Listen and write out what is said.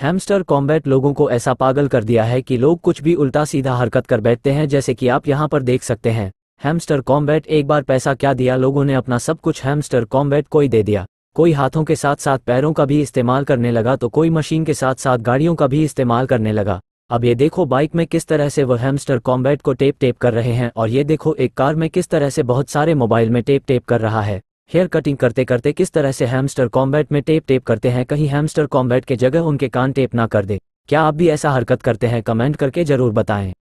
hamster combat लोगों को ऐसा पागल कर दिया है कि लोग कुछ भी उल्टा सीधा हरकत कर बैठते हैं जैसे कि आप यहाँ पर देख सकते हैं हैमस्टर कॉम्बैट एक बार पैसा क्या दिया लोगों ने अपना सब कुछ हैमस्टर कॉम्बैट को ही दे दिया कोई हाथों के साथ साथ पैरों का भी इस्तेमाल करने लगा तो कोई मशीन के साथ साथ गाड़ियों का भी इस्तेमाल करने लगा अब ये देखो बाइक में किस तरह से वो हैमस्टर कॉम्बैट को टेप टेप कर रहे हैं और ये देखो एक कार में किस तरह से बहुत सारे मोबाइल में टेप टेप कर रहा है हेयर कटिंग करते करते किस तरह से हैमस्टर कॉम्बैट में टेप टेप करते हैं कहीं हैमस्टर कॉम्बैट के जगह उनके कान टेप ना कर दे क्या आप भी ऐसा हरकत करते हैं कमेंट करके जरूर बताएं